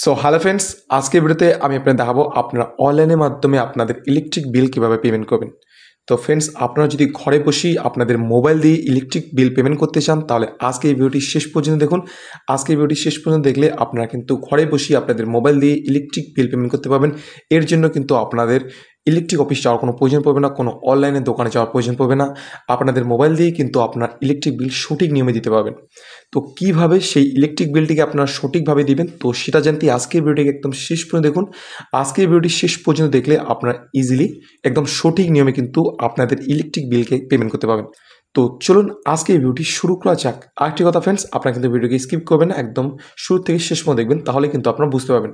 so hello friends আজকে ভিডিওতে আমি আপনাদের দেখাবো আপনারা অনলাইনের মাধ্যমে আপনাদের ইলেকট্রিক বিল কীভাবে পেমেন্ট করবেন তো ফ্রেন্ডস আপনারা যদি ঘরে বসেই আপনাদের মোবাইল দিয়ে ইলেকট্রিক বিল পেমেন্ট করতে চান তাহলে আজকে এই ভিডিওটি শেষ পর্যন্ত দেখুন আজকে ভিডিওটি শেষ পর্যন্ত দেখলে আপনারা কিন্তু ঘরে বসেই আপনাদের মোবাইল দিয়ে ইলেকট্রিক বিল পেমেন্ট করতে পারবেন এর জন্য কিন্তু আপনাদের ইলেকট্রিক অফিস যাওয়ার কোনো প্রয়োজন পড়বে না কোনো অনলাইনে দোকানে যাওয়ার প্রয়োজন পড়বে না আপনাদের মোবাইল দিয়ে কিন্তু আপনার ইলেকট্রিক বিল সঠিক নিয়মে দিতে পারবেন তো কিভাবে সেই ইলেকট্রিক বিলটিকে আপনারা সঠিকভাবে দিবেন তো সেটা জানতে আজকের ভিডিওটিকে একদম শেষ পর্যন্ত দেখুন আজকের ভিডিওটি শেষ পর্যন্ত দেখলে আপনার ইজিলি একদম সঠিক নিয়মে কিন্তু আপনাদের ইলেকট্রিক বিলকে পেমেন্ট করতে পারবেন তো চলুন আজকে এই ভিডিওটি শুরু করা যাক আরেকটি কথা ফ্রেন্ডস আপনারা কিন্তু ভিডিওকে স্কিপ করবেন একদম শুরু থেকে শেষ পর্যন্ত দেখবেন তাহলে কিন্তু আপনারা বুঝতে পারবেন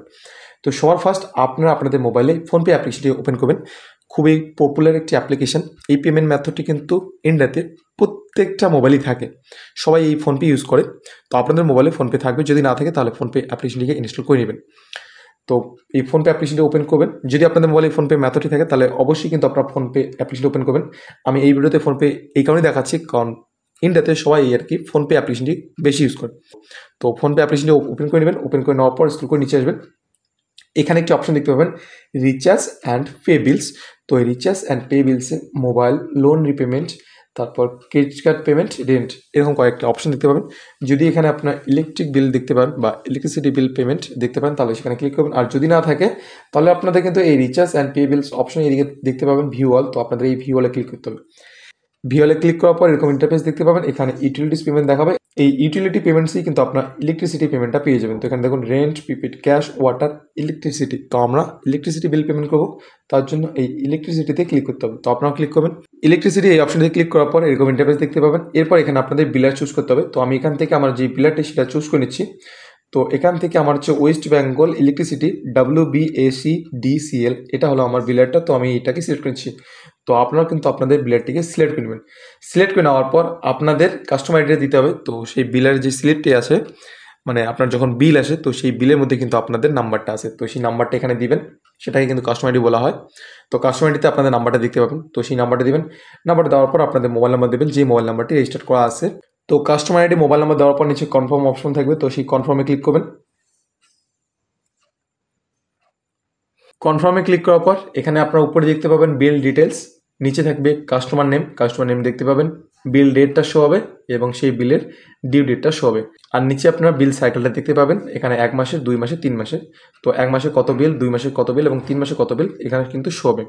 তো সবার ফার্স্ট আপনারা আপনাদের মোবাইলে ফোনপে অ্যাপ্লিকেশনটি ওপেন করবেন খুবই পপুলার একটি অ্যাপ্লিকেশান এই পেমেন্ট ম্যাথডটি কিন্তু ইন্ডিয়াতে প্রত্যেকটা মোবাইলই থাকে সবাই এই ফোনপে ইউজ করে তো আপনাদের মোবাইলে ফোনপে থাকবে যদি না থাকে তাহলে ফোনপে অ্যাপ্লিকেশনটিকে ইনস্টল করে নেবেন তো এই ফোনপে অ্যাপ্লিকেশনটি ওপেন করবেন যদি আপনাদের মোবাইলে ফোনপে ম্যাথডটি থাকে তাহলে অবশ্যই কিন্তু আপনারা ফোনপে অ্যাপ্লিকেশনটি ওপেন করবেন আমি এই ভিডিওতে ফোনপে এই কারণে দেখাচ্ছি কারণ ইন্ডিয়াতে সবাই এই আর কি ফোনপে অ্যাপ্লিকেশনটি বেশি ইউজ করে তো ফোনপে অ্যাপ্লিকেশনটি ওপেন করে নেবেন ওপেন করে নেওয়ার পর স্কুল করে নিচে আসবেন এখানে একটি অপশন দেখতে পাবেন রিচার্জ অ্যান্ড পে বিলস তো এই রিচার্জ অ্যান্ড পে বিলসে মোবাইল লোন রিপেমেন্ট তারপর ক্রেডিট কার্ড পেমেন্ট রেন্ট এরকম কয়েকটা অপশন দেখতে পাবেন যদি এখানে আপনার ইলেকট্রিক বিল দেখতে পান বা ইলেকট্রিসিটি বিল পেমেন্ট দেখতে পান তাহলে সেখানে ক্লিক করবেন আর যদি না থাকে তাহলে আপনাদের কিন্তু এই recharge and pay bills option এদিকে দেখতে পাবেন ভিউ অল তো আপনাদের এই ভিউ অলে ক্লিক করতে হবে ভিওলে ক্লিক করার পর এরকম ইন্টারফেস দেখতে পাবেন এখানে ইউটিলিটিস পেমেন্ট দেখাবে এই ইউটিলিটি পেমেন্টসই কিন্তু আপনার ইলেকট্রিসিটি পেমেন্টটা পেয়ে যাবেন তো এখানে দেখুন rent prepaid cash water electricity তো আমরা ইলেকট্রিসিটি বিল পেমেন্ট করবো তার জন্য এই ইলেকট্রিসিটিতে ক্লিক করতে হবে তো আপনারা ক্লিক করবেন ইলেকট্রিসিটি এই অপশনটিতে ক্লিক করার পর এরকম ইন্টারভেস দেখতে পাবেন এরপর এখানে আপনাদের বিলার চুজ করতে হবে তো আমি এখান থেকে আমার যে বিলারটি সেটা চুজ করে নিচ্ছি তো এখান থেকে আমার হচ্ছে West Bengal electricity W C L এটা হলো আমার বিলেটটা তো আমি এটাকে সিলেক্ট করেছি তো আপনারা কিন্তু আপনাদের বিলেটটিকে সিলেক্ট করে নেবেন সিলেক্ট করে নেওয়ার পর আপনাদের কাস্টমার আইডিটা দিতে হবে তো সেই বিলের যে স্লিপটি আছে মানে আপনার যখন বিল আসে তো সেই বিলের মধ্যে কিন্তু আপনাদের নাম্বারটা আছে তো সেই নাম্বারটা এখানে দিবেন সেটাকে কিন্তু কাস্টমার আইডি বলা হয় তো কাস্টমার আইডিতে আপনাদের নাম্বারটা দেখতে পাবেন তো সেই নাম্বারটা দিবেন নাম্বারটা দেওয়ার পর আপনাদের মোবাইল নাম্বার দেবেন যে মোবাইল নাম্বারটি রেজিস্টার করা আছে তো কাস্টমার আইডি মোবাইল নাম্বার দেওয়ার পর নিচে কনফার্ম অপশন থাকবে তো সেই কনফার্মে ক্লিক করবেন কনফার্মে ক্লিক করার পর এখানে আপনারা উপরে দেখতে পাবেন বিল ডিটেলস নিচে থাকবে কাস্টমার নেম কাস্টমার নেম দেখতে পাবেন বিল ডেটটা শো হবে এবং সেই বিলের ডিউ ডেটটা শো হবে আর নিচে আপনারা বিল সাইকেলটা দেখতে পাবেন এখানে এক মাসের দুই মাসের তিন মাসে তো এক মাসে কত বিল দুই মাসে কত বিল এবং তিন মাসে কত বিল এখানে কিন্তু শো হবে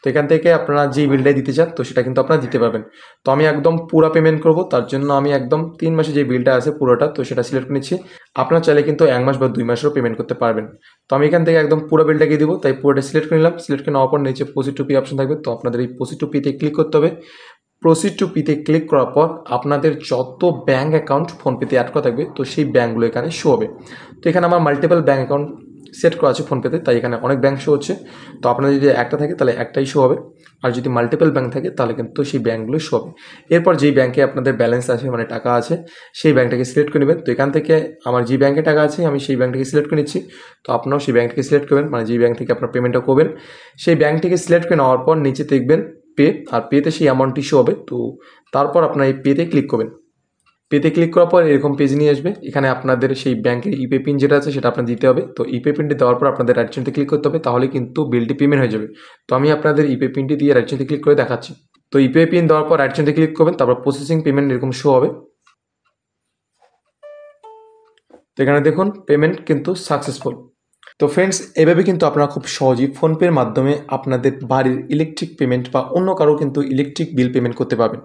তো এখান থেকে আপনারা যেই বিলটাই দিতে চান তো সেটা কিন্তু আপনারা দিতে পারবেন তো আমি একদম পুরো পেমেন্ট করব তার জন্য আমি একদম তিন মাসে যে বিলটা আছে পুরোটা তো সেটা সিলেক্ট নিচ্ছি আপনারা চাইলে কিন্তু এক মাস বা দুই মাসেরও পেমেন্ট করতে পারবেন তো আমি এখান থেকে একদম পুরো বিলটাকে দিব তাই পুরোটা সিলেক্ট করে নিলাম সিলেক্ট করে নেওয়ার পর নিচে পসি টুপি অপশন থাকবে তো আপনাদের এই পসি টুপিতে ক্লিক করতে হবে প্রসিড টু পিতে ক্লিক করার পর আপনাদের যত ব্যাঙ্ক অ্যাকাউন্ট ফোনপেতে অ্যাড করা থাকবে তো সেই ব্যাঙ্কগুলো এখানে শো হবে তো এখানে আমার মাল্টিপল ব্যাঙ্ক অ্যাকাউন্ট সেট করা আছে ফোনপেতে তাই এখানে অনেক ব্যাঙ্ক শো হচ্ছে তো আপনার যদি একটা থাকে তাহলে একটাই শো হবে আর যদি মাল্টিপল ব্যাঙ্ক থাকে তাহলে কিন্তু সেই ব্যাঙ্কগুলো শো হবে এরপর যেই ব্যাঙ্কে আপনাদের ব্যালেন্স আছে মানে টাকা আছে সেই ব্যাঙ্কটাকে সিলেক্ট করে নেবেন তো এখান থেকে আমার যে ব্যাঙ্কে টাকা আছে আমি সেই ব্যাঙ্কটাকে সিলেক্ট করে নিচ্ছি তো আপনারাও সেই ব্যাঙ্কটাকে সিলেক্ট করবেন মানে যেই ব্যাঙ্ক থেকে আপনার পেমেন্টটা করবেন সেই ব্যাঙ্কটিকে সিলেক্ট করে নেওয়ার পর নিচে দেখবেন পে আর পেতে সেই অ্যামাউন্টটি শো হবে তো তারপর আপনার এই পেতে ক্লিক করবেন পেতে ক্লিক করার পর এরকম পেজ নিয়ে আসবে এখানে আপনাদের সেই ব্যাঙ্কের ইপে পিন যেটা আছে সেটা আপনার দিতে হবে তো ইপে পিনটি দেওয়ার পর আপনাদের রাজ্যতে ক্লিক করতে হবে তাহলে কিন্তু বিলটি পেমেন্ট হয়ে যাবে তো আমি আপনাদের ইপে পিনটি দিয়ে রাজ্যতে ক্লিক করে দেখাচ্ছি তো ইপে পিন দেওয়ার পর রাজ্যতে ক্লিক করবেন তারপর প্রসেসিং পেমেন্ট এরকম শো হবে তো এখানে দেখুন পেমেন্ট কিন্তু সাকসেসফুল তো ফ্রেন্ডস এভাবে কিন্তু আপনারা খুব সহজেই ফোনপের মাধ্যমে আপনাদের বাড়ির ইলেকট্রিক পেমেন্ট বা অন্য কারো কিন্তু ইলেকট্রিক বিল পেমেন্ট করতে পারবেন